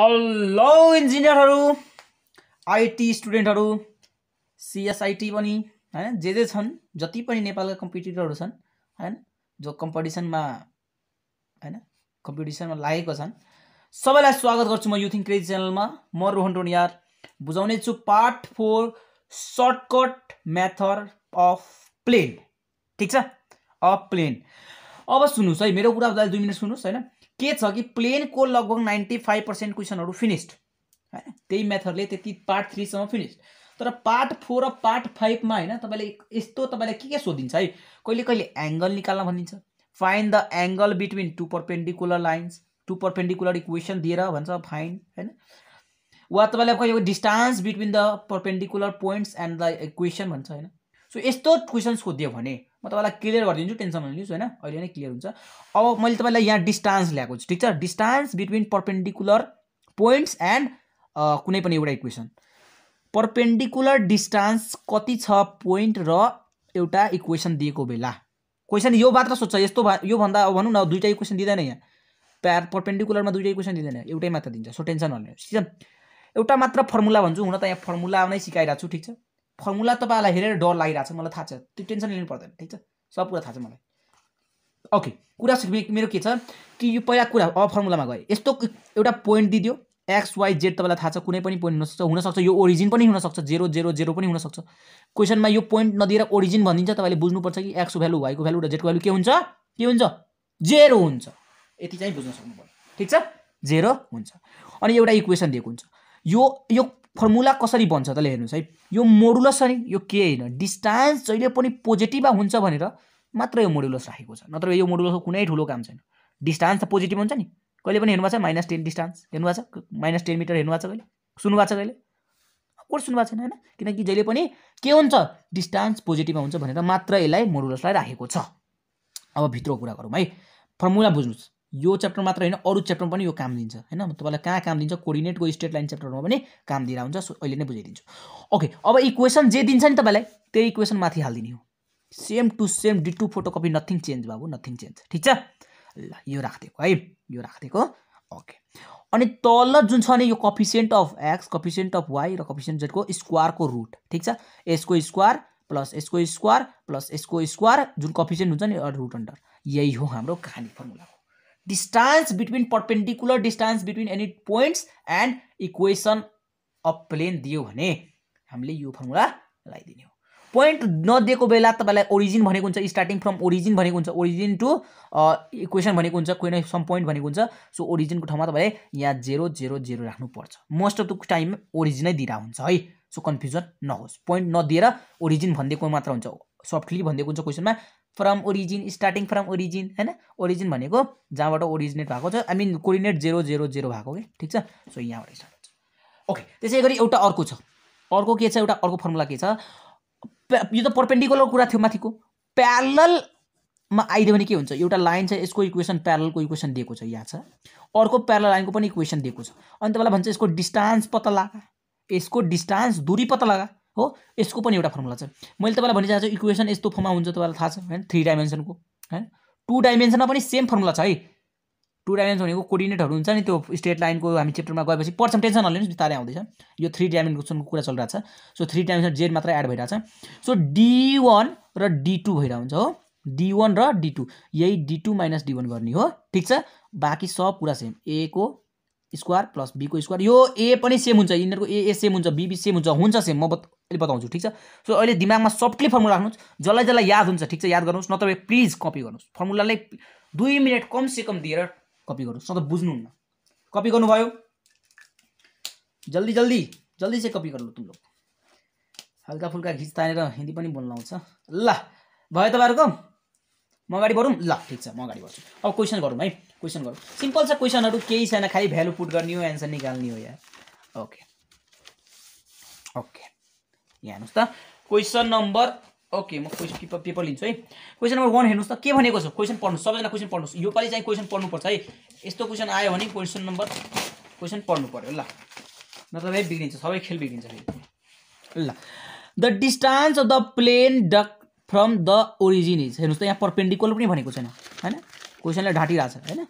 hello इन्जिनियरहरू IT स्टुडेन्टहरू CSIT पनि होइन जे जे छन् जति पनि नेपालका कम्पिटिटरहरू छन् होइन जो कम्पिटिसनमा होइन कम्पिटिसनमा लागेको छन् सबैलाई स्वागत गर्छु म युथिङ क्रेज च्यानलमा म रोहन टोनियार बुझाउने छु part four shortcut method of plane ठिक छ अफ प्लेन अब सुन्नुहोस् है मेरो कुरा दुई मिनट सुन्नुहोस् होइन के छ कि प्लेनको लगभग नाइन्टी फाइभ पर्सेन्ट क्वेसनहरू फिनिस्ड होइन त्यही मेथडले त्यति पार्ट थ्रीसम्म फिनिस्ड तर पार्ट फोर र पार्ट फाइभमा होइन तपाईँले यस्तो तपाईँलाई के के सोधिन्छ है कहिले कहिले एङ्गल निकाल्न भनिन्छ find the angle between two perpendicular lines two perpendicular equation दिएर भन्छ फाइन होइन वा तपाईँलाई कहिले distance between the perpendicular points and the equation भन्छ होइन सो यस्तो क्वेसन सोध्यो भने म तपाईँलाई क्लियर गरिदिन्छु टेन्सन नलिनुहोस् होइन अहिले नै क्लियर हुन्छ अब मैले तपाईँलाई यहाँ डिस्टान्स ल्याएको छु ठिक छ distance between perpendicular points and कुनै पनि एउटा इक्वेसन पर्पेन्डिकुलर डिस्टान्स कति छ पोइन्ट र एउटा इक्वेसन दिएको बेला क्वेसन यो मात्र सोध्छ यस्तो भा योभन्दा अब भनौँ न दुइटा इक्वेसन दिँदैन यहाँ प्यार पर्पेन्डिकुलरमा दुइटा इक्वेसन दिँदैन एउटै मात्र दिन्छ सो टेन्सन भन्ने ठिक छ एउटा मात्र फर्मुला भन्छु हुन त यहाँ फर्मुला नै सिकाइरहेको छु ठिक छ फर्मुला तपाईँलाई हेरेर डर लागिरहेको छ मलाई थाहा छ त्यो टेन्सन लिनु पर्दैन ठिक छ सब कुरा थाहा छ मलाई ओके कुरा मेरो के छ कि यो पहिला कुरा अ फर्मुलामा गएँ यस्तो एउटा पोइन्ट दिइदियो एक्स वाइ जेड तपाईँलाई थाहा छ कुनै पनि पोइन्ट हुनसक्छ हुनसक्छ यो ओरिजिन पनि हुनसक्छ जेरो जेरो जेरो पनि हुनसक्छ क्वेसनमा यो पोइन्ट नदिएर ओरिजिन भनिदिन्छ तपाईँले बुझ्नुपर्छ कि एक्सको भ्यालु वाइको भ्यालु र जेडको भ्यालु के हुन्छ के हुन्छ जेरो हुन्छ यति चाहिँ बुझ्न सक्नु पर्यो ठिक छ जेरो हुन्छ अनि एउटा इक्वेसन दिएको हुन्छ यो यो फर्मुला कसरी बन्छ त्यसले हेर्नुहोस् है यो मोडुलस छ नि यो के होइन डिस्टान्स जहिले पनि पोजिटिभमा हुन्छ भनेर मात्र यो मोडुलस राखेको छ नत्र यो मोडुलसको कुनै ठुलो काम छैन डिस्टान्स त पोजिटिभ हुन्छ नि कहिले पनि हेर्नुभएको छ माइनस टेन डिस्टान्स हेर्नुभएको छ माइनस टेन मिटर हेर्नुभएको छ कहिले सुन्नुभएको छ कहिले कोर्स सुन्नुभएको छैन होइन किनकि जहिले पनि के हुन्छ डिस्टान्स पोजिटिभमा हुन्छ भनेर मात्र यसलाई मोडुलसलाई राखेको छ अब भित्रको कुरा गरौँ है फर्मुला बुझ्नुहोस् यो च्याप्टर मात्र होइन अरू च्याप्टरमा पनि यो काम दिन्छ होइन तपाईँलाई कहाँ काम दिन्छ कोर्डिनेटको स्टेट लाइन च्याप्टरमा पनि काम दिएर हुन्छ सो अहिले नै बुझाइदिन्छु ओके अब इक्वेसन जे दिन्छ नि तपाईँलाई त्यही इक्वेसन माथि हालिदिने हो same to same ditto photocopy nothing change बाबु नथिङ चेन्ज ठिक छ ल यो राखिदिएको है यो राखिदिएको ओके अनि तल जुन छ नि यो coefficient of x coefficient of y र कफिसियन्ट जेडको स्क्वायरको रुट ठिक छ यसको स्क्वायर प्लस यसको स्क्वायर प्लस यसको स्क्वायर जुन कफिसियन्ट हुन्छ नि रुट अन्डर यही हो हाम्रो कहानी formula distance between perpendicular distance between any points and equation of plane दियो भने हामीले यो फर्मुला लगाइदिने हो पोइन्ट नदिएको बेला तपाईँलाई ओरिजिन भनेको हुन्छ स्टार्टिङ फ्रम ओरिजिन भनेको हुन्छ ओरिजिन टु इक्वेसन भनेको हुन्छ कोही सम पोइन्ट भनेको हुन्छ सो ओरिजिनको ठाउँमा तपाईँले यहाँ जेरो जेरो जेरो राख्नुपर्छ मोस्ट अफ द टाइम ओरिजिनै दिइरहेको हुन्छ है सो कन्फ्युजन नहोस् पोइन्ट नदिएर ओरिजिन भनिदिएको मात्र हुन्छ सफ्टली भनिदिएको हुन्छ क्वेसनमा from origin starting from origin होइन ओरिजिन भनेको जहाँबाट ओरिजिनेट भएको छ I mean coordinate zero zero zero भएको कि ठिक छ सो यहाँबाट स्टार्ट हुन्छ ओके त्यसै गरी एउटा अर्को छ अर्को के छ एउटा अर्को फर्मुला के छ यो त पर्पेन्डिकुलर कुरा थियो माथिको प्यारलमा आइदियो भने के हुन्छ एउटा लाइन छ यसको इक्वेसन प्यारलको इक्वेसन दिएको छ यहाँ छ अर्को प्यारल लाइनको पनि इक्वेसन दिएको छ अनि तपाईँलाई भन्छ यसको डिस्टान्स पत्ता लगा यसको डिस्टान्स दुरी पत्ता लगा हो यसको पनि एउटा फर्मुला छ मैले तपाईँलाई भनिरहेको छु इक्वेसन यस्तो फर्ममा हुन्छ तपाईँलाई थाहा छ होइन थ्री डाइमेन्सनको होइन टु डाइमेन्सनमा पनि सेम फर्मुला छ है टु डाइमेन्सन भनेको कोर्डिनेटहरू हुन्छ नि त्यो स्ट्रेट लाइनको हामी च्याप्टरमा गएपछि पर्सेन्ट टेन्सन नलिनुहोस् बिस्तारै आउँदैछ यो थ्री डाइमेन्सनको कुरा चलिरहेको छ सो थ्री डाइमेन्सन जेड मात्रै एड भइरहेको छ सो डी वान र डी टू भइरहेको हुन्छ हो डी वान र डी टू यही d two minus d one गर्ने हो ठिक छ बाँकी सब कुरा सेम ए को स्क्वायर प्लस बीको स्क्वायर यो ए पनि सेम हुन्छ यिनीहरूको ए ए सेम हुन्छ बिबी सेम हुन्छ हुन्छ सेम म बत अहिले बताउँछु ठिक छ सो अहिले दिमागमा सफ्टली फर्मुला राख्नुहोस् जसलाई जसलाई याद हुन्छ ठिक छ याद गर्नुहोस् नत्र प्लिज कपी गर्नुहोस् फर्मुलालाई दुई मिनट कमसेकम दिएर कपी गर्नुहोस् न त बुझ्नुहुन्न कपी गर्नुभयो जल्दी जल्दी जल्दी चाहिँ कपी गर्नु तुम लोग हल्का फुल्का घिच तानेर हिन्दी पनि बोल्न आउँछ ल भयो तपाईँहरूको म अगाडि बढौँ ल ठिक छ म अगाडि बढ्छु अब क्वेसन गरौँ है क्वेसन गरौँ सिम्पल छ क्वेसनहरू केही छैन खालि भ्यालु पुट गर्ने हो एन्सर निकाल्ने हो या ओके ओके यहाँ हेर्नुहोस् त क्वेसन नम्बर ओके म क्वेसन पेपर पेपर लिन्छु है क्वेसन नम्बर वान हेर्नुहोस् त के भनेको छ क्वेसन पढ्नु सबैजना क्वेसन पढ्नुहोस् योपालि चाहिँ क्वेसन पढ्नुपर्छ है यस्तो क्वेसन आयो भने क्वेसन नम्बर क्वेसन पढ्नु पऱ्यो ल नत्र है बिग्रिन्छ सबै खेल बिग्रिन्छ फेरि ल the distance of the plane डक फ्रम द ओरिजिन इज हेर्नुहोस् त यहाँ पर्पेन्डिकुलर पनि भनेको छैन होइन क्वेसनलाई ढाँटिरहेको छ होइन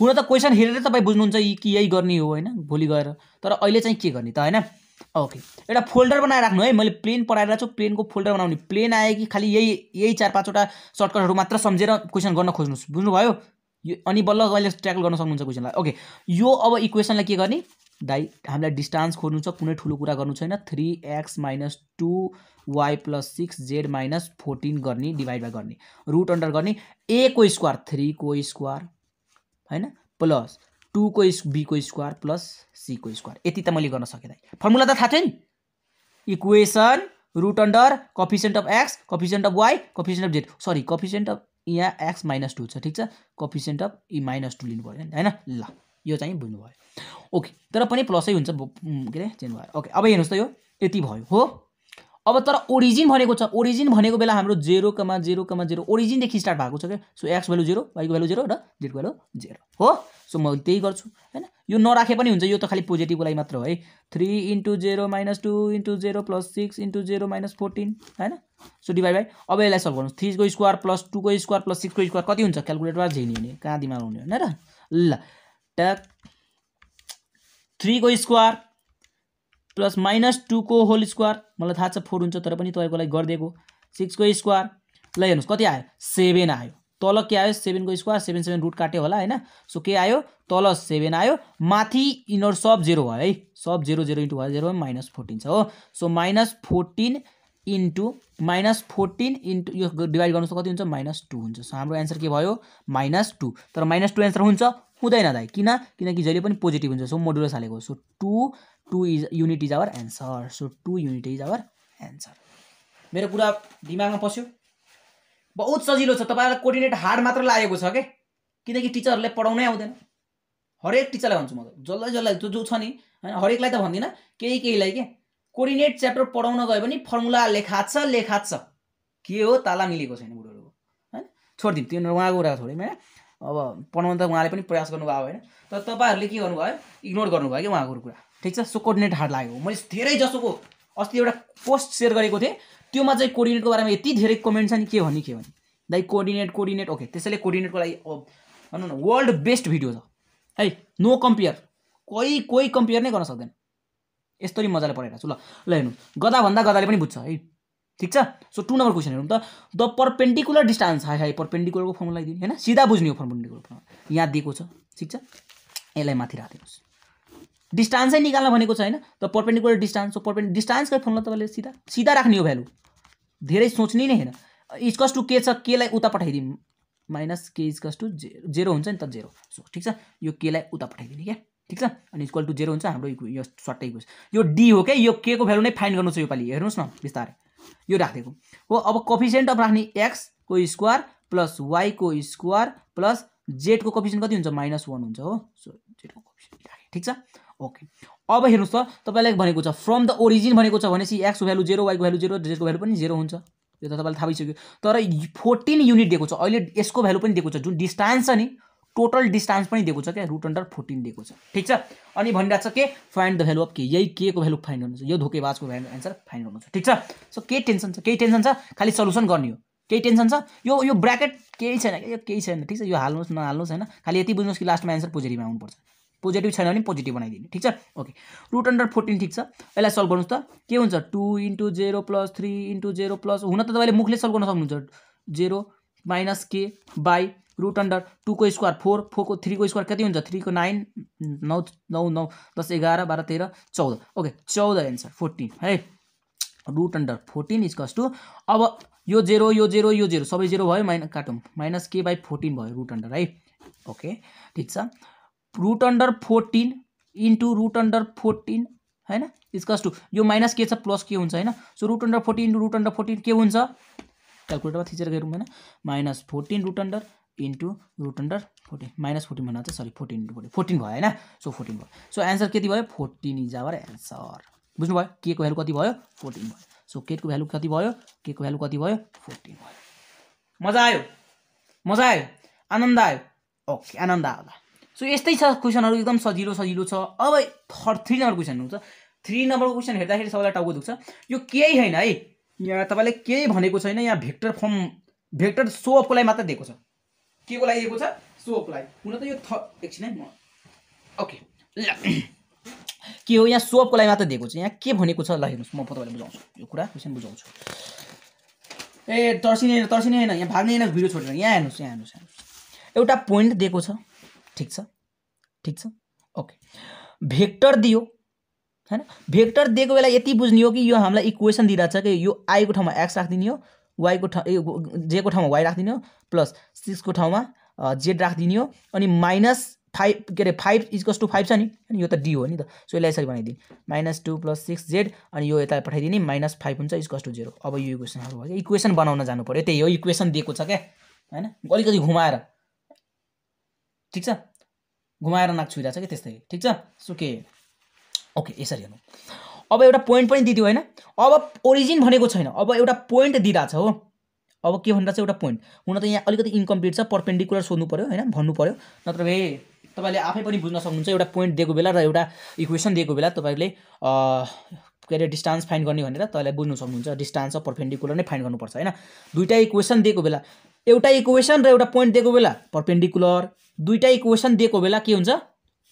हुन त क्वेसन हेरेर तपाईँ बुझ्नुहुन्छ यी कि यही गर्ने हो होइन भोलि गएर तर अहिले चाहिँ के गर्ने त होइन ओके एउटा फोल्डर बनाएर राख्नु है मैले प्लेन पढाइरहेको छु प्लेनको फोल्डर बनाउने प्लेन आयो कि खालि यही यही चार पाँचवटा सर्टकटहरू मात्र सम्झेर क्वेसन गर्न खोज्नुहोस् बुझ्नुभयो यो अनि बल्ल अहिले ट्याकल गर्न सक्नुहुन्छ क्वेसनलाई ओके यो अब इक्वेसनलाई के गर्ने डाइ हामीलाई डिस्टान्स खोज्नु छ कुनै ठुलो कुरा गर्नु छैन three x minus two y plus six z minus fourteen गर्ने डिभाइड बाई गर्ने रुट अन्डर गर्ने एको स्क्वायर थ्रीको स्क्वायर होइन प्लस टूको बीको स्क्वायर प्लस सीको स्क्वायर यति त मैले गर्न सकेँ दाइ फर्मुला त थाहा थियो नि equation root under coefficient of x coefficient of y coefficient of z sorry coefficient of यहाँ एक्स माइनस टू छ ठिक छ कफिसियन्ट अफ इ माइनस टू लिनु पऱ्यो नि होइन ल यो चाहिँ बुझ्नुभयो ओके तर पनि प्लसै हुन्छ के अरे चेन्ज भयो ओके अब हेर्नुहोस् त यो यति भयो हो अब तर ओरिजिन भनेको छ ओरिजिन भनेको बेला हाम्रो zero comma zero comma zero ओरिजिनदेखि स्टार्ट भएको छ क्या सो एक्स भ्यालु जेरो वाइको भ्यालु जेरो र जेडको भ्यालु जेरो हो सो म त्यही गर्छु होइन यो नराखे पनि हुन्छ यो त खालि पोजिटिभको लागि मात्र हो है three into zero minus two into zero plus six into zero minus fourteen होइन सो डिभाइड बाई अब यसलाई सल्भ गर्नुहोस् थ्रीको स्क्वायर प्लस टूको स्क्वायर प्लस सिक्सको स्क्वायर कति हुन्छ क्यालकुलेटरमा झिनिने कहाँ दिमाग हुने होइन र ल ट्याक थ्रीको स्क्वायर प्लस माइनस टूको होल स्क्वायर मलाई थाहा छ फोर हुन्छ तर पनि तपाईँको लागि गरिदिएको सिक्सको स्क्वायर ल हेर्नुहोस् कति आयो सेभेन आयो तल के आयो सेभेनको स्क्वायर सेभेन सेभेन रुट काट्यो होला होइन सो के आयो तल सेभेन आयो माथि इनर सब जेरो भयो है सब जेरो जेरो इन्टु भयो जेरो माइनस फोर्टिन छ हो so minus fourteen into minus fourteen into यो डिभाइड गर्नुहोस् कति हुन्छ माइनस टू हुन्छ सो हाम्रो एन्सर के भयो माइनस टू तर माइनस टू एन्सर हुन्छ हुँदैन दाइ किन किनकि जहिले पनि पोजिटिभ हुन्छ सो मोडुलस हालेको so two two is unit is our answer so two unit is our answer मेरो कुरा दिमागमा पस्यो बहुत सजिलो छ तपाईँलाई कोर्डिनेट हार्ड मात्र लागेको छ क्या किनकि टिचरहरूले पढाउनै आउँदैन हरेक टिचरलाई भन्छु म त जसलाई जसलाई जो जो छ नि होइन हरेकलाई त भन्दिनँ केही केहीलाई के कोर्डिनेट च्याप्टर पढाउन गयो भने फर्मुला लेखाछ लेखाछ के हो ताला मिलेको छैन बुढोहरूको होइन छोडिदिउँ त्यो उहाँको कुरा छोड्यौँ होइन अब पढाउनु त उहाँले पनि प्रयास गर्नुभयो होइन तर तपाईँहरूले के गर्नुभयो इग्नोर गर्नुभयो कि उहाँको कुरा ठिक छ सो कोर्डिनेट हार्ड लाग्यो मैले धेरै जसोको अस्ति एउटा पोस्ट सेयर गरेको थिएँ त्योमा चाहिँ कोर्डिनेटको बारेमा यति धेरै कमेन्ट छ नि के भन्ने के भने दाइ कोर्डिनेट कोर्डिनेट ओके त्यसैले कोर्डिनेटको लागि भनौँ न वर्ल्ड बेस्ट भिडियो छ है नो कम्पेयर कोही कोही कम्पेयर नै गर्न सक्दैन यस्तरी मजाले पढाइरहेको छु ल ल हेर्नु गदा भन्दा गदाले पनि बुझ्छ है ठिक छ सो टु नम्बर क्वेसन हेरौँ त द पर्पेन्डिकुलर डिस्टान्स हाई हाई पर्पेन्डिकुलरको फर्मुला लगाइदिनु होइन सिधा बुझ्ने हो पर्पेन्डिकुलर फर्मुला यहाँ दिएको छ ठिक छ यसलाई माथि राखिदिनुहोस् डिस्टान्सै निकाल्न भनेको छ होइन त पर्पेन्डिकुलर डिस्टान्स हो पर्पेन्ड डिस्टान्सकै फर्मुला तपाईँले सिधा सिधा राख्ने हो भ्यालु धेरै सोच्ने नै होइन इजकस टु के छ केलाई उता पठाइदिउँ माइनस के इजकस टु जे जेरो हुन्छ नि त जेरो सो ठिक छ यो केलाई उता पठाइदिने क्या ठिक छ अनि इक्वल टु जेरो हुन्छ हाम्रो यो सट्टै इक्वेस यो डी हो क्या यो के को भ्यालु नै फाइन गर्नु छ योपालि हेर्नुहोस् न बिस्तारै यो राखेको हो अब कफिसियन्ट अफ राख्ने एक्सको स्क्वायर प्लस वाईको स्क्वायर प्लस जेडको कफिसियन्ट कति हुन्छ माइनस वान हुन्छ हो सो जेडको कफिसियन्ट राखेँ ठिक छ ओके अब हेर्नुहोस् त तपाईँलाई भनेको छ फ्रम द ओरिजिन भनेको छ भनेपछि एक्सको भ्यालु जेरो वाईको भ्यालु जेरो जेडको भ्यालु पनि जेरो हुन्छ यो त तपाईँलाई थाहा भइसक्यो तर फोर्टिन युनिट दिएको छ अहिले यसको भ्यालु पनि दिएको छ जुन डिस्टान्स छ नि टोटल डिस्टान्स पनि दिएको छ क्या रुट अन्डर फोर्टिन दिएको छ ठिक छ अनि भनिरहेको छ के फाइन्ड द भ्यालु अफ के यही के को भ्यालु फाइन्ड हुनुहुन्छ यो धोकेबाजको भ्यालु एन्सर फाइन्ड हुनुहुन्छ ठिक छ सो केही टेन्सन छ केही टेन्सन छ खालि सल्युसन गर्ने हो केही टेन्सन छ यो यो ब्राकेट केही छैन यो केही छैन ठिक छ यो हाल्नुहोस् नहाल्नुहोस् होइन खालि यति बुझ्नुहोस् कि लास्टमा एन्सर पोजिटिभ आउनुपर्छ पोजिटिभ छैन भने पोजिटिभ बनाइदिने ठिक छ ओके रुट अन्डर फोर्टिन ठिक छ यसलाई सल्भ गर्नुहोस् त के हुन्छ two into zero plus three into zero plus हुन त तपाईँले मुखले सल्भ गर्न सक्नुहुन्छ जेरो माइनस के बाई रुट अन्डर टूको स्क्वायर फोर फोरको थ्रीको स्क्वायर कति हुन्छ थ्रीको नाइन नौ नौ नौ दस एघार बाह्र तेह्र चौध ओके चौध एन्सर फोर्टिन है रुट अन्डर फोर्टिन इजकस टू अब यो जेरो यो जेरो यो जेरो सबै जेरो भयो माइन काटौँ माइनस के बाई फोर्टिन भयो रुट अन्डर है ओके ठिक छ root under fourteen into root under fourteen होइन इजकस टू यो माइनस के छ प्लस के हुन्छ होइन so root under fourteen into root under fourteen के हुन्छ क्यालकुलेटरमा थिचेर गरौँ होइन minus fourteen root under into root under fourteen minus fourteen भन्नु चाहिँ sorry fourteen into fourteen fourteen भयो होइन सो फोर्टिन भयो सो एन्सर कति भयो फोर्टिन इज आवर एन्सर बुझ्नुभयो के को भ्यालु कति भयो फोर्टिन भयो सो के को भ्यालु कति भयो के को भ्यालु कति भयो फोर्टिन भयो मजा आयो मजा आयो आनन्द आयो ओके आनन्द आयो सो यस्तै छ क्वेसनहरू एकदम सजिलो सजिलो छ अब थर्ड थ्री नम्बर क्वेसन हुन्छ थ्री नम्बरको क्वेसन हेर्दाखेरि सबैलाई टाउको दुख्छ यो केही होइन है यहाँ तपाईँले केही भनेको छैन यहाँ भेक्टर फर्म भेक्टर अपको लागि मात्र दिएको छ के को लागि छ सोको लागि हुन त यो थ एकछिन है म ओके ल के हो यहाँ सोपको लागि मात्र दिएको छ यहाँ के भनेको छ ल हेर्नुहोस् म तपाईँलाई बुझाउँछु यो कुरा क्वेसन बुझाउँछु ए तर्सिने होइन तर्सिने होइन यहाँ भाग्ने होइन भिडियो छोडेर यहाँ हेर्नुहोस् यहाँ हेर्नुहोस् हेर्नुहोस् एउटा पोइन्ट दिएको छ ठिक छ ठिक छ ओके भेक्टर दियो होइन भेक्टर दिएको बेला यति बुझ्ने हो कि यो हामीलाई इक्वेसन दिइरहेको छ कि यो आएको ठाउँमा एक्स राखिदिने हो वाईको ठाउँ ए जेको ठाउँमा वाई राखिदिने हो प्लस सिक्सको ठाउँमा जेड राखिदिने हो अनि माइनस फाइभ के अरे फाइभ इजकस टू फाइभ छ नि होइन यो त डी हो नि त सो यसलाई यसरी बनाइदिने minus two plus six z अनि यो यता पठाइदिने माइनस फाइभ हुन्छ इजकस टू जेरो अब यो इक्वेसनहरू भयो इक्वेसन बनाउन जानु पऱ्यो त्यही हो इक्वेसन दिएको छ क्या होइन अलिकति घुमाएर ठिक छ घुमाएर नाक छुइरहेको छ कि त्यस्तै ठिक छ सो के ओके यसरी हेर्नु अब एउटा पोइन्ट पनि दिइदियो होइन अब ओरिजिन भनेको छैन अब एउटा पोइन्ट दिइरहेको छ हो अब के भन्दा चाहिँ एउटा पोइन्ट हुन त यहाँ अलिकति इन्कम्प्लिट छ पर्पेन्डिकुलर सोध्नु पऱ्यो होइन भन्नु पऱ्यो नत्र भए तपाईँले आफै पनि बुझ्न सक्नुहुन्छ एउटा पोइन्ट दिएको बेला र एउटा इक्वेसन दिएको बेला तपाईँले के अरे डिस्टान्स फाइन गर्ने भनेर तपाईँलाई बुझ्नु सक्नुहुन्छ डिस्टान्स र पर्पेन्डिकुलर नै फाइन गर्नुपर्छ होइन दुइटा इक्वेसन दिएको बेला एउटा इक्वेसन र एउटा पोइन्ट दिएको बेला पर्पेन्डिकुलर दुइटा इक्वेसन दिएको बेला के हुन्छ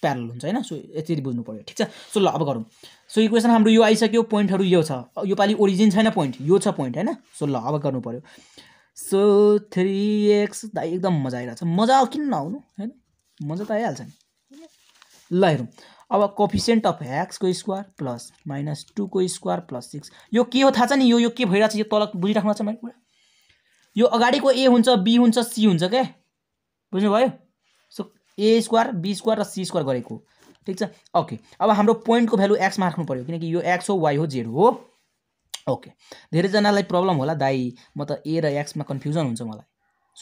प्यारल हुन्छ होइन सो यति बुझ्नु पऱ्यो ठिक छ सो ल अब गरौँ सो इक्वेसन हाम्रो यो आइसक्यो पोइन्टहरू यो छ योपालि ओरिजिन छैन पोइन्ट यो छ पोइन्ट होइन सो ल अब गर्नु पऱ्यो सो थ्री एक्स एकदम मजा आइरहेको छ मजा किन नआउनु होइन मजा त आइहाल्छ नि ल हेरौँ अब कोफिसियन्ट अफ एक्सको स्क्वायर प्लस माइनस टूको स्क्वायर प्लस सिक्स यो के हो थाहा छ नि यो यो के भइरहेको छ यो तल बुझिराख्नु छ मैले कुरा यो अगाडिको ए हुन्छ बी हुन्छ सी हुन्छ क्या बुझ्नुभयो so a square b square र सी स्क्वायर गरेको ठिक छ ओके अब हाम्रो पोइन्टको भ्यालु एक्समा राख्नु पऱ्यो किनकि यो एक्स हो वाइ हो जेड हो ओके धेरैजनालाई प्रब्लम होला दाई म त ए र एक्समा कन्फ्युजन हुन्छ मलाई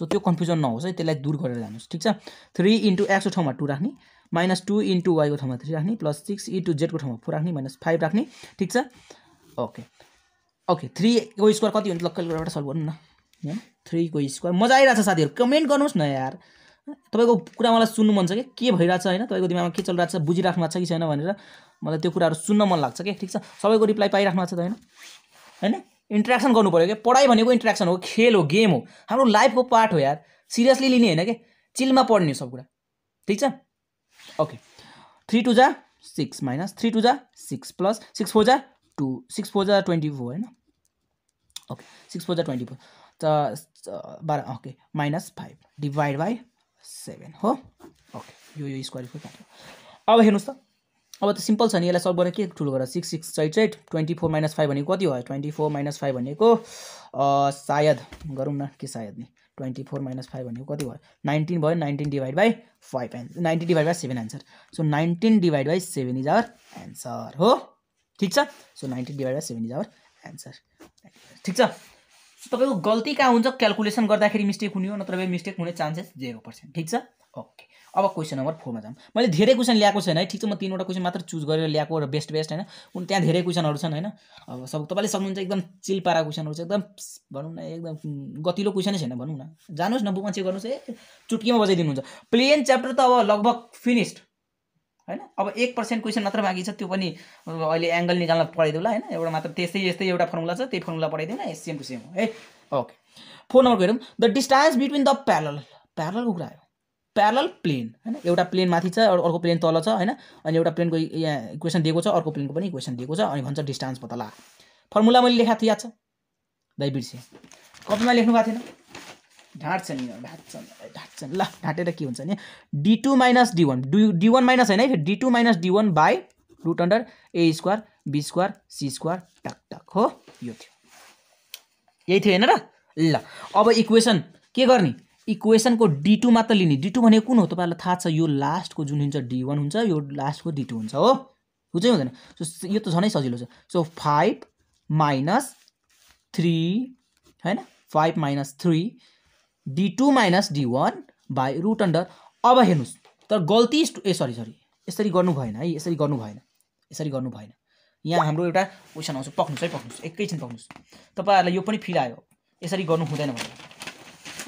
सो त्यो कन्फ्युजन नहोस् है त्यसलाई दूर गरेर जानुहोस् ठिक छ थ्री इन्टु एक्सको ठाउँमा टू राख्ने माइनस टू इन्टु वाईको ठाउँमा थ्री राख्ने प्लस सिक्स इन्टु जेडको ठाउँमा फोर राख्ने माइनस फाइभ राख्ने ठिक छ ओके ओके को स्क्वायर कति हुन्छ ल क्यालकुलेटरबाट सल्भ गर्नु न थ्रीको स्क्वायर मजा आइरहेको छ साथीहरू कमेन्ट गर्नुहोस् न यार तपाईँको कुरा मलाई सुन्नु मन छ क्या के भइरहेछ होइन तपाईँको दिमागमा के चलिरहेको छ बुझिराख्नु भएको छ कि छैन भनेर मलाई त्यो कुराहरू सुन्न मन लाग्छ क्या ठिक छ सबैको रिप्लाई पाइराख्नु भएको छ त होइन होइन इन्ट्रेक्सन गर्नु पऱ्यो क्या पढाइ भनेको इन्ट्रेक्सन हो खेल हो गेम हो हाम्रो लाइफको पार्ट हो यार सिरियसली लिने होइन क्या चिलमा पढ्ने सब कुरा ठिक छ ओके थ्री टू जा सिक्स माइनस थ्री टू जा सिक्स प्लस सिक्स फोर जा टू सिक्स फोर जा ट्वेन्टी फोर होइन ओके सिक्स फोर जा ट्वेन्टी फोर त बाह्र okay minus five divide by seven हो ओके यो यो स्क्वायर काट्यो अब हेर्नुहोस् त अब त सिम्पल छ नि यसलाई सल्भ गरेर के ठुलो गरेर six six right right twenty four minus five भनेको कति भयो ट्वेन्टी फोर माइनस फाइभ भनेको सायद गरौँ न के सायद नि ट्वेन्टी फोर माइनस फाइभ भनेको कति भयो नाइन्टिन भयो nineteen divide by five answer nineteen divide by seven answer so nineteen divide by seven is our answer हो ठिक छ so nineteen divide by seven is our answer ठिक छ so तपाईँको गल्ती कहाँ हुन्छ क्यालकुलेसन गर्दाखेरि मिस्टेक हुने हो नत्र मिस्टेक हुने चान्सेस जेरो पर्सेन्ट ठिक छ ओके अब क्वेसन नम्बर फोरमा जाउँ मैले धेरै क्वेसन ल्याएको छैन है ठिक छ म तिनवटा क्वेसन मात्र चुज गरेर ल्याएको र बेस्ट बेस्ट होइन उन त्यहाँ धेरै क्वेसनहरू छन् होइन अब सब तपाईँले सक्नुहुन्छ एकदम चिल पारा क्वेसनहरू छ एकदम भनौँ न एकदम गतिलो क्वेसनै छैन भनौँ न जानुहोस् न बुकमा चेक गर्नुहोस् ए चुटकीमा बजाइदिनुहुन्छ प्लेन च्याप्टर त अब लगभग फिनिस्ड होइन अब एक पर्सेन्ट क्वेसन मात्र बाँकी छ त्यो पनि अहिले एङ्गल निकाल्न पढाइदिउँला होइन एउटा मात्र त्यस्तै यस्तै एउटा फर्मुला छ त्यही फर्मुला पढाइदिउँ न सेम टु सेम हो है ओके फोन नम्बरको हेरौँ the distance between the parallel प्यारलको कुरा आयो प्यारल प्लेन होइन एउटा प्लेन माथि छ अर्को प्लेन तल छ होइन अनि एउटा प्लेनको यहाँ इक्वेसन दिएको छ अर्को प्लेनको पनि इक्वेसन दिएको छ अनि भन्छ डिस्टान्स पत्ता ला फर्मुला मैले लेखाएको थिएँ याद छ दाइ बिर्सेँ कपीमा लेख्नु भएको थिएन ढाँट्छ यिनीहरू ढाँट्छन् ढाँट्छन् ल ढाँटेर के हुन्छ भने d two minus d one डु डी वान माइनस होइन है d two minus d one by root under a square b square c square टक टक हो यो थियो यही थियो होइन र ल अब इक्वेसन के गर्ने इक्वेसनको डी टू मात्र लिने डी टू भनेको कुन हो तपाईँलाई थाहा छ यो लास्टको जुन हुन्छ डी वान हुन्छ यो लास्टको डी टू हुन्छ हो बुझै हुँदैन सो यो त झनै सजिलो छ सो फाइभ माइनस थ्री होइन five minus three d two minus d one by root under अब हेर्नुहोस् तर गल्ती ए सरी सरी यसरी गर्नु भएन है यसरी गर्नु भएन यसरी गर्नु भएन यहाँ हाम्रो एउटा क्वेसन आउँछ पक्नुहोस् है पक्नुहोस् एकैछिन पक्नुहोस् तपाईँहरूलाई यो पनि फिल आयो यसरी गर्नु हुँदैन भने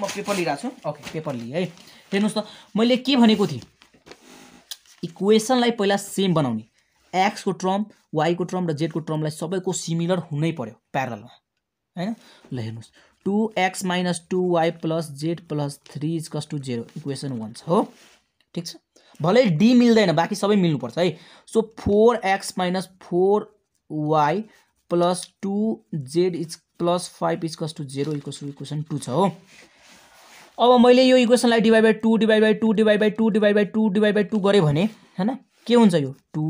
म पेपर लिइरहेको छु ओके पेपर लिएँ है हेर्नुहोस् त मैले के भनेको थिएँ इक्वेसनलाई पहिला सेम बनाउने एक्सको ट्रम वाइको ट्रम र जेडको ट्रमलाई सबैको सिमिलर हुनै पर्यो प्यारलमा होइन ल हेर्नुहोस् two x minus two y plus z plus three इजकस टु जेरो इक्वेसन वान छ हो ठिक छ भलै डी मिल्दैन बाँकी सबै मिल्नुपर्छ है so four x minus four y plus two z is plus five इजकस टु जेरो इक्वेस इक्वेसन टू छ हो अब मैले यो इक्वेसनलाई divide by two divide by two divide by two divide by two divide by two गरेँ भने होइन के हुन्छ यो टू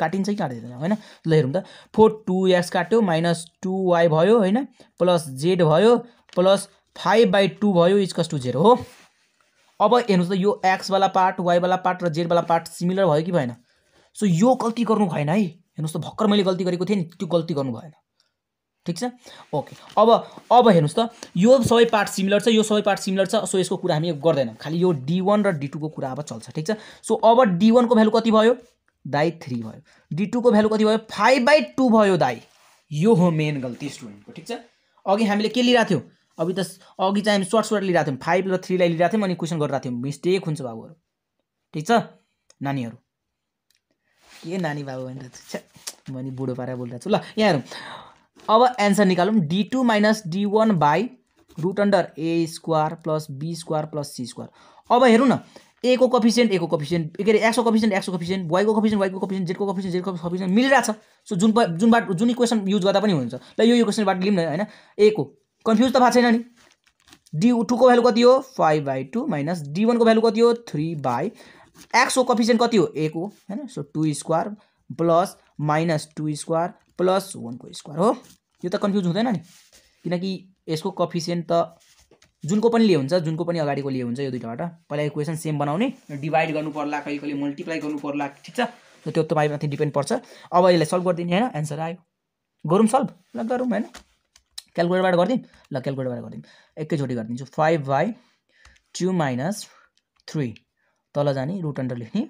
काटिन्छ कि काटिँदैन होइन ल हेरौँ त फोर टु एक्स काट्यो माइनस टु वाई भयो होइन प्लस जेड भयो प्लस फाइभ बाई टू भयो इजकस टू जेरो हो अब हेर्नुहोस् त यो एक्सवाला पार्ट वाइवाला पार्ट र जेडवाला पार्ट सिमिलर भयो कि भएन सो यो गल्ती गर्नु भएन है हेर्नुहोस् त भर्खर मैले गल्ती गरेको थिएँ नि त्यो गल्ती गर्नु भएन ठिक छ ओके अब अब हेर्नुहोस् त यो सबै पार्ट सिमिलर छ यो सबै पार्ट सिमिलर छ सो यसको कुरा हामी गर्दैनौँ खालि यो डी वान र डी टूको कुरा अब चल्छ ठिक छ सो अब डी वानको भ्यालु कति भयो दाई थ्री भयो डी टूको भ्यालु कति भयो फाइभ बाई टू भयो दाई यो हो मेन गल्ती स्टुडेन्टको ठिक छ अघि हामीले के लिइरहेको थियौँ अघि त अघि चाहिँ हामी सर्ट सर्ट लिइरहेको थियौँ फाइभ र थ्रीलाई लिइरहेको थियौँ अनि क्वेसन गरिरहेको थियौँ मिस्टेक हुन्छ बाबुहरू ठिक छ नानीहरू के नानी बाबु भनेर म नि बुढो पारा बोलिरहेको छु ल यहाँहरू अब एन्सर निकालौँ d two minus d one by root under a square plus be square plus C square अब हेरौँ न ए को कफिसियन्ट ए को कफिसियन्ट के अरे एक्सको कफिसियन्ट एक्सको कफिसियन्ट वाइको कफिसियन्ट वाइको कफिसियन्ट जेडको कफिसियन्ट जेडको कफिसियन्ट मिलिरहेको छ सो जुन जुन बाट जुन इक्वेसन युज गर्दा पनि हुन्छ ल यो इक्वेसनबाट लिउँ न होइन ए को कन्फ्युज त भएको छैन नि डी टूको भ्यालु कति हो five by two minus d वानको भ्यालु कति हो थ्री बाई एक्सको कफिसियन्ट कति हो ए को होइन so two square plus minus two square plus वानको स्क्वायर हो यो त कन्फ्युज हुँदैन नि किनकि यसको कफिसियन्ट त जुनको पनि लिए हुन्छ जुनको पनि अगाडिको लिए हुन्छ यो दुइटाबाट पहिला इक्वेसन सेम बनाउने डिभाइड गर्नु पर्ला कहिले कहिले मल्टिप्लाई गर्नु पर्ला ठिक छ त्यो तपाईँमाथि डिपेन्ड पर्छ अब यसलाई सल्भ गरिदिने होइन एन्सर आयो गरौँ सल्भ ल गरौँ होइन क्यालकुलेटरबाट गरिदिउँ ल क्यालकुलेटरबाट गरिदिउँ एकैचोटि गरिदिन्छु five by two minus three तल जाने रुट अन्डर लेख्ने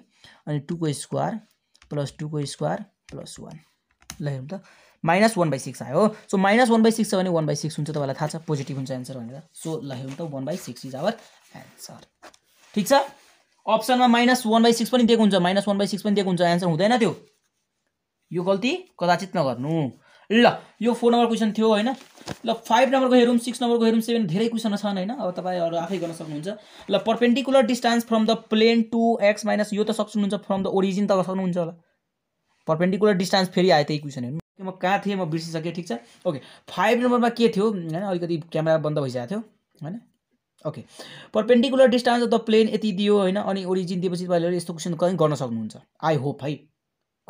अनि टूको स्क्वायर प्लस टूको स्क्वायर प्लस वान ल हेरौँ त माइनस वान बाई सिक्स आयो हो so minus one by six छ भने वान बाई सिक्स हुन्छ तपाईँलाई थाहा छ पोजिटिभ हुन्छ एन्सर भनेर सो ल त one by six is our answer ठिक छ अप्सनमा माइनस वान बाई सिक्स पनि दिएको हुन्छ माइनस वान बाई सिक्स पनि दिएको हुन्छ एन्सर हुँदैन त्यो यो गल्ती कदाचित नगर्नु ल यो फोर नम्बर क्वेसन थियो होइन ल फाइभ नम्बरको हेरौँ सिक्स नम्बरको हेरौँ सेभेन धेरै क्वेसन छन् होइन अब तपाईँहरू आफै गर्न सक्नुहुन्छ ल perpendicular distance from the plane to x minus यो त सक्नुहुन्छ फ्रम द ओरिजिन त सक्नुहुन्छ होला पर्पेन्डिकुलर डिस्टान्स फेरि आयो त्यही क्वेसन हेर्नु त्यो म कहाँ थिएँ म बिर्सिसकेँ ठिक छ ओके फाइभ नम्बरमा के थियो होइन अलिकति क्यामेरा बन्द भइसकेको थियो होइन okay perpendicular distance of the plane यति दियो होइन अनि ओरिजिन दिएपछि तपाईँले यस्तो क्वेसन कहीँ गर्न सक्नुहुन्छ आई होप है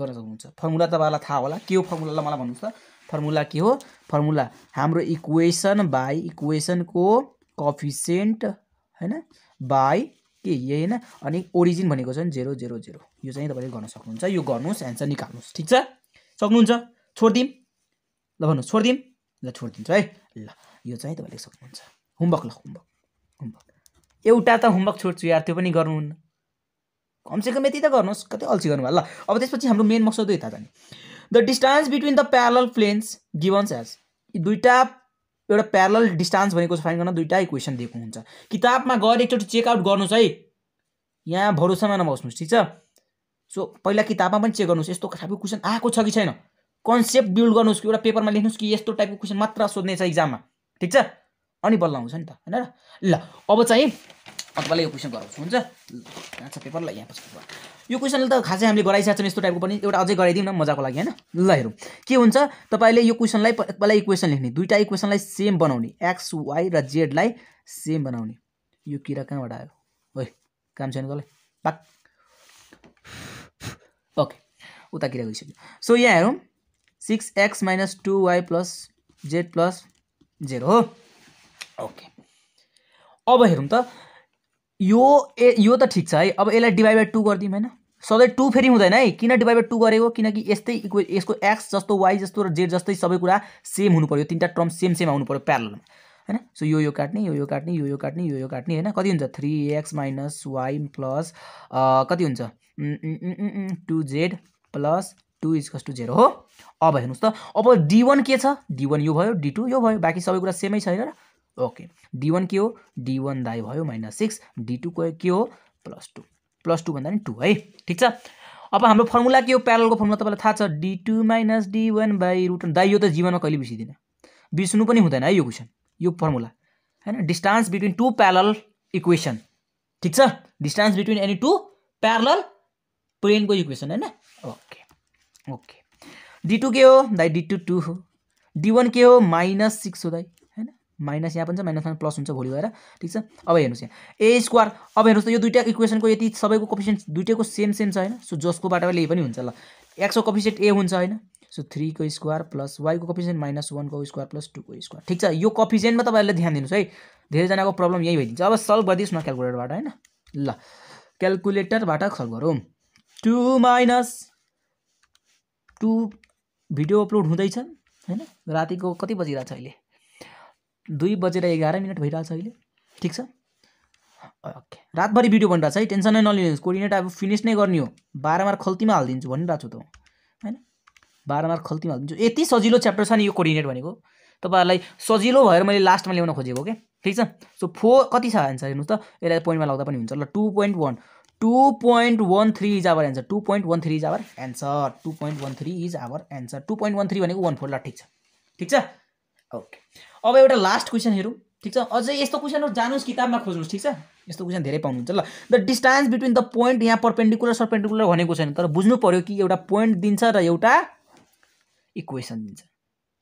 गर्न सक्नुहुन्छ फर्मुला तपाईँलाई थाहा होला के हो फर्मुलालाई मलाई भन्नुहोस् त फर्मुला के हो फर्मुला हाम्रो इक्वेसन बाई इक्वेसनको कफिसेन्ट होइन बाई के यही होइन अनि ओरिजिन भनेको छ नि जेरो जेरो जेरो यो चाहिँ तपाईँले गर्न सक्नुहुन्छ यो गर्नुहोस् एन्सर निकाल्नुहोस् ठिक छ सक्नुहुन्छ छोडिदिउँ ल भन्नु छोडिदिउँ ल छोडिदिन्छु है ल यो चाहिँ तपाईँले सक्नुहुन्छ होमवर्क ल होमवर्क होमवर्क एउटा त होमवर्क छोड्छु यार त्यो पनि गर्नुहुन्न कमसेकम यति त गर्नुहोस् कति अल्छी गर्नुभयो ल अब त्यसपछि हाम्रो मेन मकसद यता जाने the distance between the parallel planes givens as दुईवटा एउटा प्यारल डिस्टान्स भनेको फाइन गर्न दुईवटा इक्वेसन दिएको हुन्छ किताबमा गएर एकचोटि चेकआउट गर्नुहोस् है यहाँ भरोसामा नबस्नुहोस् ठिक छ सो पहिला किताबमा पनि चेक गर्नुहोस् यस्तो खालको क्वेसन आएको छ कि छैन कन्सेप्ट बिल्ड गर्नुहोस् कि एउटा पेपरमा लेख्नुहोस् कि यस्तो टाइपको क्वेसन मात्र सोध्नेछ इक्जाममा ठिक छ अनि बल्ल आउँछ नि त होइन र ल अब चाहिँ तपाईँलाई यो क्वेसन गराउँछु हुन्छ छ पेपर ल यहाँ पछि यो क्वेसनले त खासै हामीले गराइसकेको छौँ यस्तो टाइपको पनि एउटा अझै गराइदिउँ न मजाको लागि होइन ल हेरौँ के हुन्छ तपाईँले यो क्वेसनलाई पहिला इक्वेसन लेख्ने दुइटा इक्वेसनलाई सेम बनाउने एक्स वाई र जेडलाई सेम बनाउने यो किरा कहाँबाट आयो ओ काम छैन तँलाई पाक ओके उता किरा गइसक्यो सो यहाँ हेरौँ six x minus two y plus z plus zero हो ओके अब हेरौँ त यो ए यो त ठिक छ है अब यसलाई डिभाइड बाई टू गरिदिउँ होइन सधैँ टू फेरि हुँदैन है किन डिभाइड बाई टू गरेको किनकि यस्तै इक्वे यसको एक्स जस्तो वाइ जस्तो र जेड जस्तै सबै कुरा सेम हुनु पऱ्यो तिनवटा टर्म सेम सेम आउनु पऱ्यो प्यारलमा होइन सो यो यो काट्ने यो यो काट्ने यो यो काट्ने यो यो काट्ने होइन कति हुन्छ three x minus y plus कति हुन्छ टु जेड प्लस टु कस टू जेरो हो अब हेर्नुहोस् त अब डी वान के छ डी वान यो भयो डी टू यो भयो बाँकी सबै कुरा सेमै छैन र ओके डी वान के हो डी वान दाई भयो माइनस सिक्स डी टू के हो प्लस टू प्लस टू भन्दा पनि टू है ठिक छ अब हाम्रो फर्मुला के हो प्यारलको फर्मुला तपाईँलाई थाहा छ d two minus d one by root दाई यो त जीवनमा कहिले बिर्सिँदैन बिर्सनु पनि हुँदैन है यो क्वेसन यो फर्मुला होइन distance between two parallel equation ठिक छ distance between any two parallel प्लेनको इक्वेसन होइन ओके ओके डी टू के हो दाइ डी टू टू हो डी वान के हो माइनस सिक्स हो दाई होइन माइनस यहाँ पनि छ माइनस प्लस हुन्छ भोलि गएर ठिक छ अब हेर्नुहोस् यहाँ ए स्क्वायर अब हेर्नुहोस् त यो दुइटा इक्वेसनको यति सबैको कपिसियन्ट दुइटैको सेम सेम छ होइन सो जसकोबाट ले पनि हुन्छ ल एक्सको कपिसियन्ट ए हुन्छ होइन सो थ्रीको स्क्वायर प्लस वाईको कफिसियन्ट माइनस वानको स्क्वायर प्लस टूको स्क्वायर ठिक छ यो कफिसियन्टमा तपाईँहरूले ध्यान दिनुहोस् है धेरैजनाको प्रब्लम यही भइदिन्छ अब सल्भ गरिदिनुहोस् न क्यालकुलेटरबाट होइन ल क्यालकुलेटरबाट सल्भ गरौँ two minus two video upload हुँदैछ होइन रातिको कति बजिरहेछ अहिले दुई बजेर एघार मिनट भइरहेछ अहिले ठिक छ ओके रातभरि भिडियो छ है टेन्सन नै नलिनुहोस् कोर्डिनेट अब फिनिस नै गर्ने हो बाह्र खल्तीमा हालिदिन्छु भनिरहेको छु त होइन बाह्र मार्क खल्तीमा हालिदिन्छु यति सजिलो च्याप्टर छ नि यो कोर्डिनेट भनेको तपाईँहरूलाई सजिलो भएर मैले लास्टमा ल्याउन खोजेको के ठिक छ सो फोर कति छ एन्सर हेर्नुहोस् त यसलाई पोइन्टमा लगाउँदा पनि हुन्छ ल two point one two point one three is our answer two point one three is our answer two point one three is our answer two point one three भनेको वान फोर ल ठिक छ ठिक छ ओके अब एउटा last question हेरौँ ठिक छ अझै यस्तो क्वेसनहरू जानुहोस् किताबमा खोज्नुहोस् ठिक छ यस्तो क्वेसन धेरै पाउनुहुन्छ ल the distance between the point यहाँ पर्पेन्डिकुलर सर्पेन्डिकुलर भनेको छैन तर बुझ्नु पऱ्यो कि एउटा पोइन्ट दिन्छ र एउटा इक्वेसन दिन्छ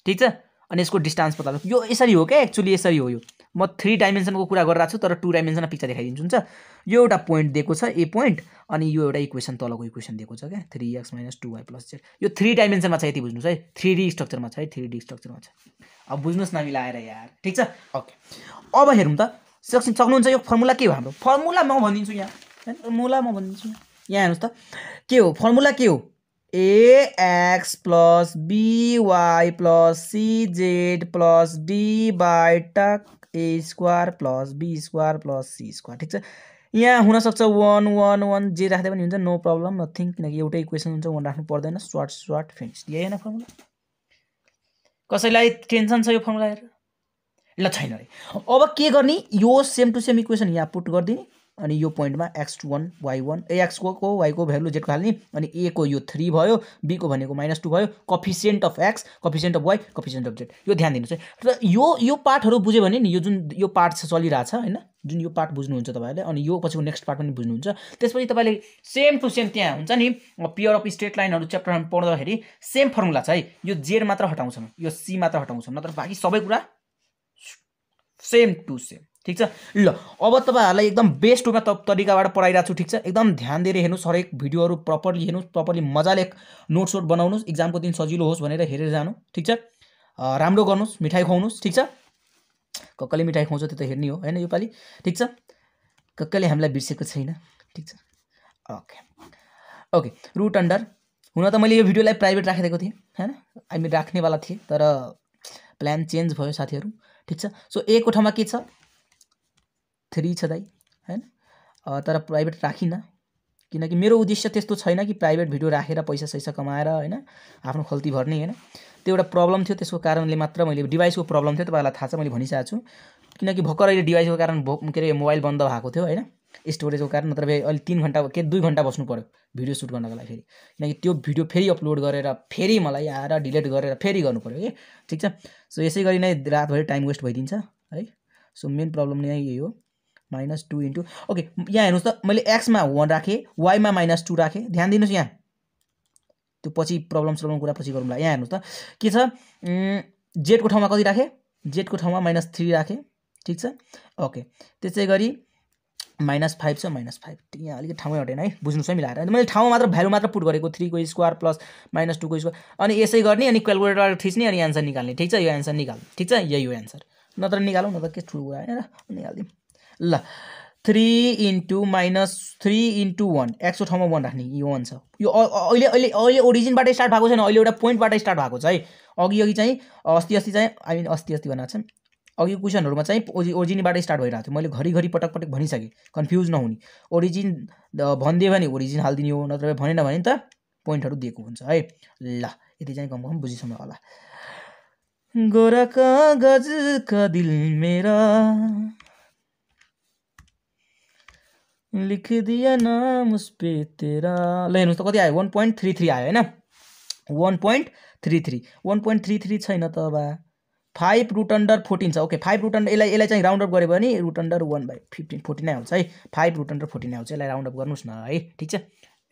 ठिक छ अनि यसको डिस्टान्स पत्ता यो यसरी हो क्या एक्चुली यसरी हो यो म थ्री डाइमेन्सनको कुरा गरिरहेको छु तर टु डाइमेन्सनमा पिक्चर देखाइदिन्छु हुन्छ यो एउटा पोइन्ट दिएको छ ए पोइन्ट अनि यो एउटा इक्वेसन तलको इक्वेसन दिएको छ क्या three x minus two Y plus Z यो थ्री डाइमेन्सनमा छ यति बुझ्नुहोस् है थ्री डी स्ट्रक्चरमा छ है थ्री डी स्ट्रक्चरमा छ अब बुझ्नुहोस् न मिलाएर यार ठिक छ ओके अब हेरौँ त सक्छ सक्नुहुन्छ यो फर्मुला के हो हाम्रो फर्मुला म भनिदिन्छु यहाँ फर्मुला म भनिदिन्छु यहाँ हेर्नुहोस् त के हो फर्मुला के हो X plus B Y plus C Z plus D टक A square plus be square plus C square ठिक छ यहाँ हुनसक्छ वान वान वान जे राख्दै पनि हुन्छ नो प्रब्लम नथिङ किनकि एउटै इक्वेसन हुन्छ वान राख्नु पर्दैन सर्ट स्वाट फिनिस यही होइन फर्मुला कसैलाई टेन्सन छ यो फर्मुला हेरेर ल छैन अरे अब के गर्ने यो सेम टु सेम इक्वेसन यहाँ पुट गरिदिने अनि यो पोइन्टमा एक्स वान वाइ वान ए एक्सको को वाइको भ्यालु जेडको हाल्ने अनि ए को यो थ्री भयो बीको भनेको माइनस टू भयो coefficient of x coefficient of Y coefficient of Z यो ध्यान दिनुहोस् है र यो यो पार्टहरू बुझ्यो भने नि यो जुन यो पार्ट छ छ होइन जुन यो पार्ट बुझ्नुहुन्छ तपाईँहरूले अनि यो पछिको नेक्स्ट पार्ट पनि बुझ्नुहुन्छ त्यसपछि तपाईँले सेम टु सेम त्यहाँ हुन्छ नि पियर अफ स्ट्रेट लाइनहरू च्याप्टर पढ्दाखेरि सेम फर्मुला छ है यो जेड मात्र हटाउँछौँ यो सी मात्र हटाउँछौँ नत्र बाँकी सबै कुरा सेम टु सेम ठिक छ ल अब तपाईँहरूलाई एकदम बेस्ट रूपमा त तरिकाबाट पढाइरहेको छु ठिक छ एकदम ध्यान दिएर हेर्नुहोस् हरेक भिडियोहरू प्रपरली हेर्नुहोस् प्रपरली मजाले सोट बनाउनुहोस् इक्जामको दिन सजिलो होस् भनेर हेरेर जानु ठिक छ राम्रो गर्नुहोस् मिठाई खुवाउनुहोस् ठिक छ कक्कले मिठाई खुवाउँछ त्यो त हेर्ने हो होइन योपालि ठिक छ कक्कले हामीलाई बिर्सेको छैन ठिक छ ओके ओके रुट अन्डर हुन त मैले यो भिडियोलाई प्राइभेट राखिदिएको थिएँ होइन हामी राख्नेवाला थिएँ तर प्लान चेन्ज भयो साथीहरू ठिक छ सो ए कोठामा के छ थ्री छ दाइ होइन तर प्राइभेट राखिनँ किनकि मेरो उद्देश्य त्यस्तो छैन कि प्राइभेट भिडियो राखेर पैसा सैसा कमाएर होइन आफ्नो खल्ती भर्ने होइन त्यो एउटा प्रब्लम थियो त्यसको कारणले मात्र मैले डिभाइसको प्रब्लम थियो तपाईँलाई थाहा छ मैले भनिसकेको छु किनकि भर्खर अहिले डिभाइसको कारण के अरे मोबाइल बन्द भएको थियो होइन स्टोरेजको कारण नत्र अहिले तिन घन्टा के दुई घन्टा बस्नु पऱ्यो भिडियो सुट गर्नको लागि फेरि किनकि त्यो भिडियो फेरि अपलोड गरेर फेरि मलाई आएर डिलिट गरेर फेरि गर्नु पऱ्यो कि ठिक छ सो यसै गरी नै रातभरि टाइम वेस्ट भइदिन्छ है सो मेन प्रब्लम नै यही हो माइनस टू इन्टु ओके यहाँ हेर्नुहोस् त मैले एक्समा वान राखेँ वाइमा माइनस टू राखेँ ध्यान दिनुहोस् यहाँ त्यो पछि प्रब्लम सब्लम कुरा पछि गरौँला यहाँ हेर्नुहोस् त के छ जेडको ठाउँमा कति राखेँ जेडको ठाउँमा माइनस थ्री राखेँ ठिक छ ओके त्यसै गरी माइनस फाइभ छ माइनस फाइभ यहाँ अलिकति ठाउँमै हटेन है बुझ्नुहोस् है मिलाएर मैले ठाउँमा मात्र भ्यालु मात्र पुट गरेको थ्रीको स्क्वायर प्लस माइनस टूको स्क्वायर अनि यसै गर्ने अनि क्यालकुलेटर थिच्ने अनि एन्सर निकाल्ने ठिक छ यो एन्सर निकाल्ने ठिक छ यही हो एन्सर नत्र निकालौँ न त के ठुलो कुरा होइन र निकालिदिउँ ल three into minus three into one एक्सको ठाउँमा वान राख्ने यो वान छ यो अहिले अहिले अहिले ओरिजिनबाट स्टार्ट भएको छैन अहिले एउटा पोइन्टबाट स्टार्ट भएको छ है अघि अघि चाहिँ अस्ति अस्ति चाहिँ आई मिन अस्ति अस्ति भनेको छ अघि क्वेसनहरूमा चाहिँ ओरिजिनबाट स्टार्ट भइरहेको थियो मैले घरिघरि पटक पटक भनिसकेँ कन्फ्युज नहुने ओरिजिन भनिदियो भने ओरिजिन हालिदिने हो नत्र भनेन भने त पोइन्टहरू दिएको हुन्छ है ल यति चाहिँ कम कम बुझिसक्नु होला गोरा कागज का दिल मेरा लिख दिया नाम उस पे तेरा ल हेर्नुहोस् त कति आयो वान पोइन्ट थ्री थ्री आयो होइन one point three three one point three three छैन त बा फाइभ रुट अन्डर फोर्टिन छ ओके फाइभ रुट अन्डर यसलाई यसलाई चाहिँ राउन्ड अप गऱ्यो भने root under one by fifteen नै आउँछ है फाइभ रुट अन्डर फोर्टिन आउँछ यसलाई राउन्ड अप गर्नुहोस् न है ठिक छ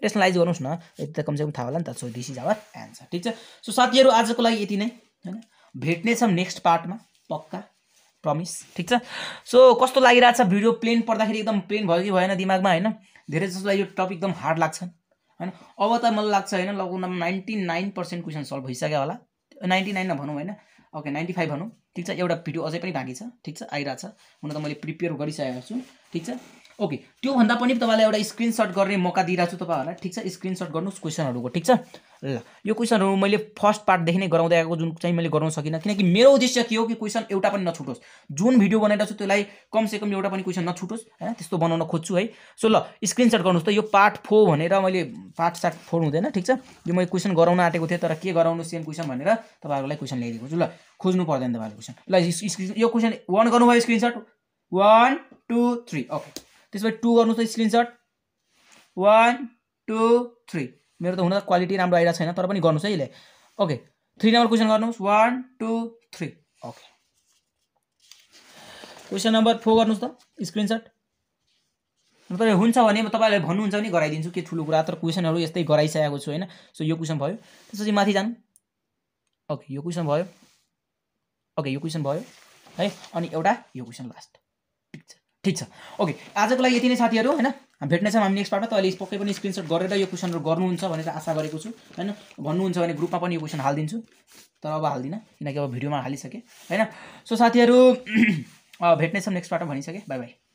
रेसनलाइज गर्नुहोस् न यति त कमसेकम थाहा होला नि त so this is our answer ठिक छ सो साथीहरू आजको लागि यति नै होइन भेट्नेछौँ नेक्स्ट पार्टमा पक्का प्रमिस ठिक छ सो कस्तो छ भिडियो प्लेन पढ्दाखेरि एकदम प्लेन भयो कि भएन दिमागमा होइन धेरै जसोलाई यो टपिक एकदम हार्ड लाग्छ होइन अब त मलाई लाग्छ होइन लगभग ninety nine percent question solve भइसक्यो होला नाइन्टी नाइन नभनौँ होइन ओके नाइन्टी फाइभ भनौँ ठिक छ एउटा भिडियो अझै पनि बाँकी छ ठिक छ छ हुन त मैले प्रिपेयर गरिसकेको छु ठिक छ ओके त्योभन्दा पनि तपाईँलाई एउटा स्क्रिनसट गर्ने मौका दिइरहेको छु तपाईँहरूलाई ठिक छ स्क्रिनसट गर्नुहोस् क्वेसनहरूको ठिक छ ल यो क्वेसनहरू मैले फर्स्ट पार्टदेखि नै गराउँदै आएको जुन चाहिँ मैले गराउन सकिनँ किनकि मेरो उद्देश्य के हो कि क्वेसन एउटा पनि नछुटोस् जुन भिडियो बनाइरहेको छु त्यसलाई कमसेकम एउटा पनि क्वेसन नछुटोस् होइन त्यस्तो बनाउन खोज्छु है सो ल स्क्रिनसट गर्नुहोस् त यो पार्ट फोर भनेर मैले पार्ट साट फोर हुँदैन ठिक छ यो मैले क्वेसन गराउन आँटेको थिएँ तर के गराउनु सेम क्वेसन भनेर तपाईँहरूलाई क्वेसन ल्याइदिएको छु ल खोज्नु पर्दैन तपाईँहरूले क्वेसन ल यो क्वेसन वान गर्नुभयो screenshot one two three okay त्यसपछि टु गर्नुहोस् त स्क्रिनसट वान टू थ्री मेरो त हुन त क्वालिटी राम्रो आइरहेको छैन तर पनि गर्नुहोस् है यसले ओके थ्री नम्बर क्वेसन गर्नुहोस् one two three okay question number four गर्नुहोस् त स्क्रिनसट तपाईँ हुन्छ भने म तपाईँहरूले भन्नुहुन्छ भने गराइदिन्छु के ठुलो कुरा तर क्वेसनहरू यस्तै गराइसकेको छु होइन सो यो क्वेसन भयो त्यसपछि माथि जानु ओके यो क्वेसन भयो ओके यो क्वेसन भयो है अनि एउटा यो क्वेसन लास्ट ठिक छ ठिक छ ओके आजको लागि यति नै साथीहरू होइन भेट्नेछौँ हामी नेक्स्ट पार्टमा तपाईँले पक्कै पनि स्क्रिनसट गरेर यो क्वेसनहरू गर्नुहुन्छ भनेर आशा गरेको छु होइन भन्नुहुन्छ भने ग्रुपमा पनि यो क्वेसन हालिदिन्छु तर अब हाल्दिनँ किनकि अब भिडियोमा हालिसकेँ होइन सो साथीहरू भेट्नेछौँ नेक्स्ट पार्टमा भनिसकेँ बाई बाई